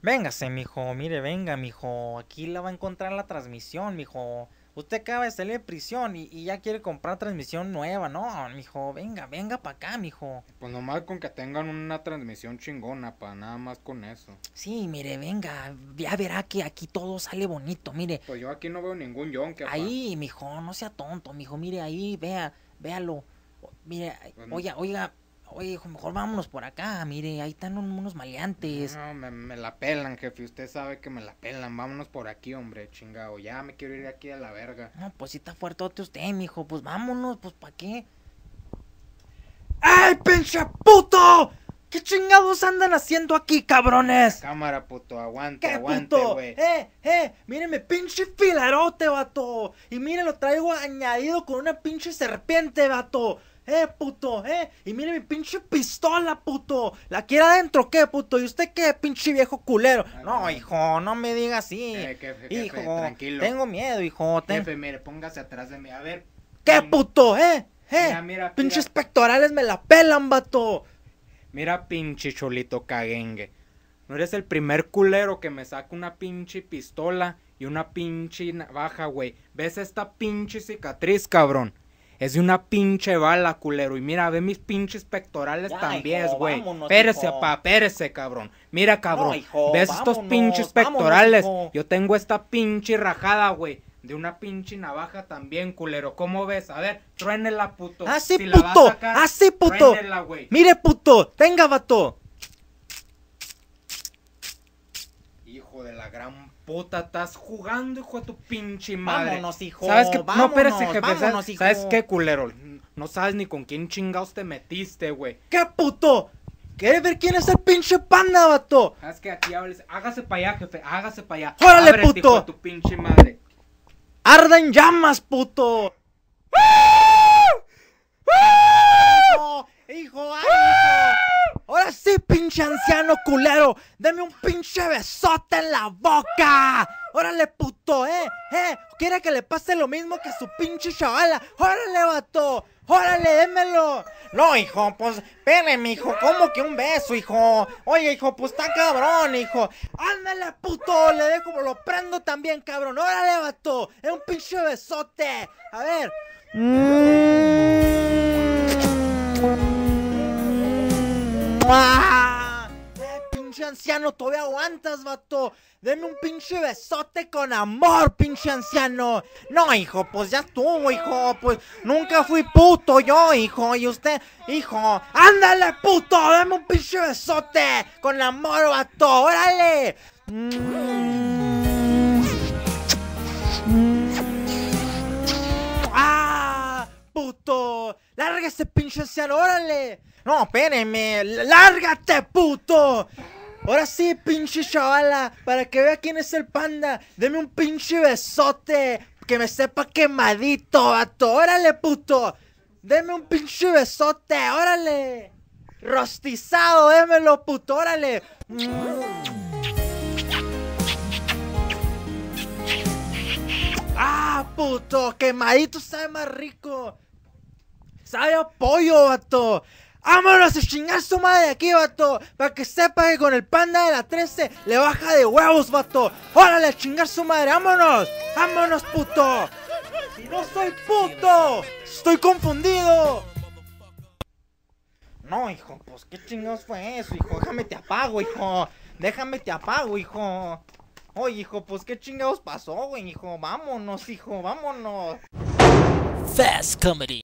Véngase, mijo, mire, venga, mijo, aquí la va a encontrar la transmisión, mijo. Usted acaba de salir de prisión y, ya quiere comprar transmisión nueva, no, mijo, venga, venga para acá, mijo. Pues nomás con que tengan una transmisión chingona, pa, nada más con eso. Sí, mire, venga, ya verá que aquí todo sale bonito, mire. Pues yo aquí no veo ningún que Ahí, mijo, no sea tonto, mijo, mire, ahí, vea, véalo. Mire, pues oiga, oiga, Oye, hijo, mejor vámonos por acá, mire, ahí están unos maleantes. No, me, la pelan, jefe, usted sabe que me la pelan, vámonos por aquí, hombre, chingado, ya me quiero ir aquí a la verga. No, pues si está fuerte usted, mijo, pues vámonos, pues para qué? ¡Ay, pinche puto! ¿Qué chingados andan haciendo aquí, cabrones? Cámara, puto, aguante, ¿Qué aguante, güey. Eh, eh, mírenme, pinche filarote, vato. Y mire, lo traigo añadido con una pinche serpiente, vato. ¡Eh, puto! ¡Eh! Y mire mi pinche pistola, puto. ¿La quiere adentro qué, puto? ¿Y usted qué, pinche viejo culero? Ah, no, hijo, no me diga así. Eh, jefe, jefe, hijo, tranquilo. Tengo miedo, hijo. Jefe, mire, póngase atrás de mí. A ver. ¿Qué, puto? ¿Eh? ¿Eh? Mira, Pinches pectorales me la pelan, vato. Mira, pinche cholito caguengue. No eres el primer culero que me saca una pinche pistola y una pinche navaja, güey. ¿Ves esta pinche cicatriz, cabrón? Es de una pinche bala, culero. Y mira, ve mis pinches pectorales también, güey. pérese, papá, pérese, cabrón. Mira, cabrón. ¿Ves estos pinches pectorales? Yo tengo esta pinche rajada, güey. De una pinche navaja también, culero. ¿Cómo ves? A ver, truénela, puto. Así, puto. La así, puto. Mire, puto. Tenga, vato. de la gran puta, estás jugando, hijo de tu pinche madre. Vámonos, hijo. ¿Sabes qué? Vámonos, no, jefe. Vámonos, ¿sabes, hijo? ¿Sabes qué, culero? No sabes ni con quién chingados te metiste, güey. ¡Qué puto! ¿Quieres ver quién es el pinche panda, vato? sabes que aquí hables. Hágase para allá, jefe. Hágase para allá. ¡Órale, puto! Hijo tu pinche madre. ¡Arda en llamas, puto! ¡Ah! hijo hijo pinche anciano culero. Deme un pinche besote en la boca. Órale, puto, eh, eh. Quiere que le pase lo mismo que a su pinche chavala. Órale, vato. ¡Órale, démelo! No, hijo, pues, mi hijo, ¿cómo que un beso, hijo? Oye, hijo, pues está cabrón, hijo. ¡Ándale, puto! Le dejo, lo prendo también, cabrón. ¡Órale, vato! ¡Es un pinche besote! A ver, aguantas, vato. Deme un pinche besote con amor, pinche anciano. No, hijo, pues ya estuvo, hijo. Pues nunca fui puto yo, hijo. Y usted, hijo, ándale, puto. Deme un pinche besote con amor, vato. Órale. Mm. ¡Ah! ¡Puto! ¡Lárgase, pinche anciano! ¡Órale! No, espérenme. ¡Lárgate, puto! Ahora sí, pinche chavala, para que vea quién es el panda. Deme un pinche besote, que me sepa quemadito, vato. Órale, puto. Deme un pinche besote, órale. Rostizado, démelo, puto, órale. Mm. Ah, puto, quemadito sabe más rico. Sabe a pollo, vato. ¡Vámonos ah, a chingar su madre aquí, vato! Para que sepa que con el panda de la 13 le baja de huevos, vato. ¡Órale a chingar su madre! ¡Vámonos! ¡Vámonos, puto! ¡No soy puto! ¡Estoy confundido! No, hijo, pues qué chingados fue eso, hijo. Déjame te apago, hijo. Déjame te apago, hijo. Oye, hijo, pues qué chingados pasó, güey, hijo. Vámonos, hijo, vámonos. Fast Comedy.